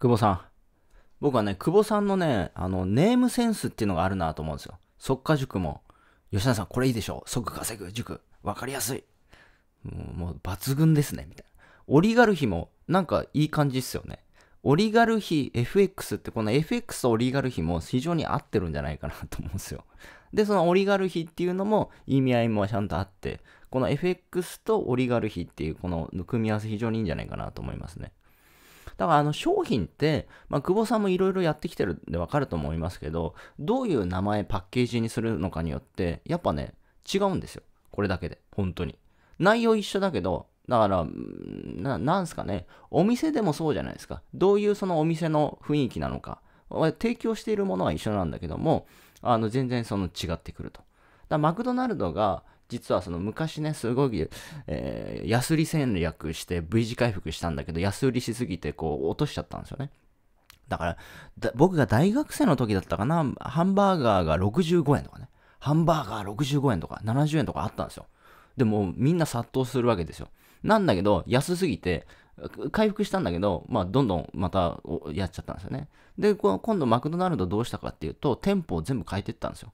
久保さん。僕はね、久保さんのね、あの、ネームセンスっていうのがあるなと思うんですよ。即家塾も。吉田さん、これいいでしょ即稼ぐ塾。わかりやすい。もう、抜群ですね、みたいな。オリガルヒも、なんかいい感じっすよね。オリガルヒ FX って、この FX とオリガルヒも非常に合ってるんじゃないかなと思うんですよ。で、そのオリガルヒっていうのも意味合いもちゃんとあって、この FX とオリガルヒっていうこの組み合わせ非常にいいんじゃないかなと思いますね。だからあの商品って、まあ、久保さんもいろいろやってきてるんでわかると思いますけど、どういう名前、パッケージにするのかによって、やっぱね、違うんですよ。これだけで。本当に。内容一緒だけど、だから、ななんすかね、お店でもそうじゃないですか。どういうそのお店の雰囲気なのか。提供しているものは一緒なんだけども、あの全然その違ってくると。だマクドナルドが実はその昔ね、すごい、えー、安売り戦略して V 字回復したんだけど、安売りしすぎてこう落としちゃったんですよね。だから僕が大学生の時だったかな、ハンバーガーが65円とかね、ハンバーガー65円とか70円とかあったんですよ。でもみんな殺到するわけですよ。なんだけど、安すぎて、回復したんだけど、まあ、どんどんまたやっちゃったんですよね。で、今度マクドナルドどうしたかっていうと、店舗を全部変えていったんですよ。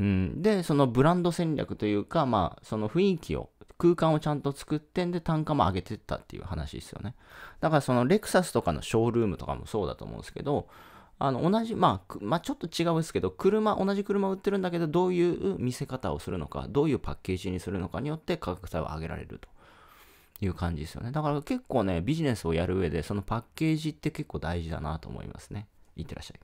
うん、で、そのブランド戦略というか、まあ、その雰囲気を、空間をちゃんと作ってんで、単価も上げてったっていう話ですよね。だから、そのレクサスとかのショールームとかもそうだと思うんですけど、あの同じ、まあ、まあ、ちょっと違うんですけど、車、同じ車売ってるんだけど、どういう見せ方をするのか、どういうパッケージにするのかによって価格差を上げられるという感じですよね。だから結構ね、ビジネスをやる上で、そのパッケージって結構大事だなと思いますね。いってらっしゃい。